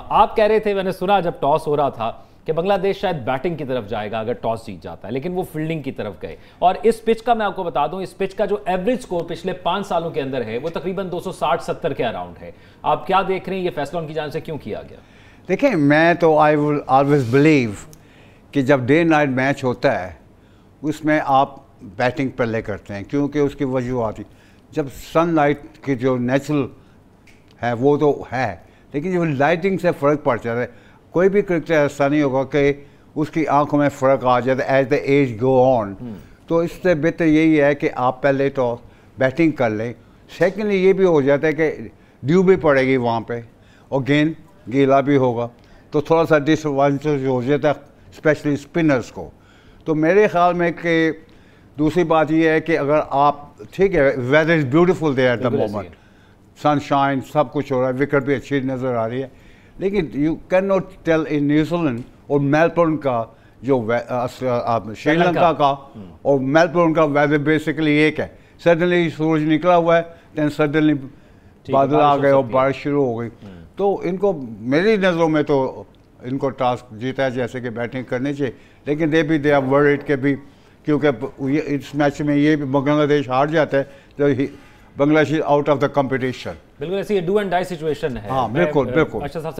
आप कह रहे थे मैंने सुना जब टॉस हो रहा था कि बांग्लादेश शायद बैटिंग की तरफ जाएगा अगर टॉस जीत जाता है लेकिन वो फील्डिंग की तरफ गए और इस पिच का मैं आपको बता दूं इस पिच का जो एवरेज स्कोर पिछले पांच सालों के अंदर है वो तकरीबन 260-70 के अराउंड है आप क्या देख रहे हैं ये फैसला उनकी जान से क्यों किया गया देखिए मैं तो आई वुल ऑलवेज बिलीव कि जब डे नाइट मैच होता है उसमें आप बैटिंग पहले करते हैं क्योंकि उसकी वजूहत जब सन की जो नेचुरल है वो तो है लेकिन जो लाइटिंग से फ़र्क पड़ जाता है कोई भी क्रिकेटर ऐसा नहीं होगा कि उसकी आंखों में फ़र्क आ जाता है as the age go on तो इससे बेहतर यही है कि आप पहले टॉस तो बैटिंग कर लें सेकेंडली ये भी हो जाता है कि ड्यू भी पड़ेगी वहाँ पे और गेंद गीला भी होगा तो थोड़ा सा डिसएडवांटेज हो जाता है स्पेशली स्पिनर्स को तो मेरे ख्याल में कि दूसरी बात यह है कि अगर आप ठीक है weather is beautiful there at the moment sunshine सब कुछ हो रहा है विकेट भी अच्छी नज़र आ रही है लेकिन you can not tell in New Zealand और मेलबोर्न का जो श्रीलंका का हम्म। और मेलबोर्न का वेदर बेसिकली एक है सडनली सूरज निकला हुआ है दैन सडनली बादल आ गए और बारिश शुरू हो गई हम्म। तो इनको मेरी नज़रों में तो इनको टास्क जीता है जैसे कि बैटिंग करनी चाहिए लेकिन दे भी दे आर के भी क्योंकि इस मैच में ये भी बांग्लादेश हार जाता है तो Bangladesh is out of the competition बिल्कुल ऐसी डू एंड डाई सिचुएशन है हाँ बिल्कुल बिल्कुल अच्छा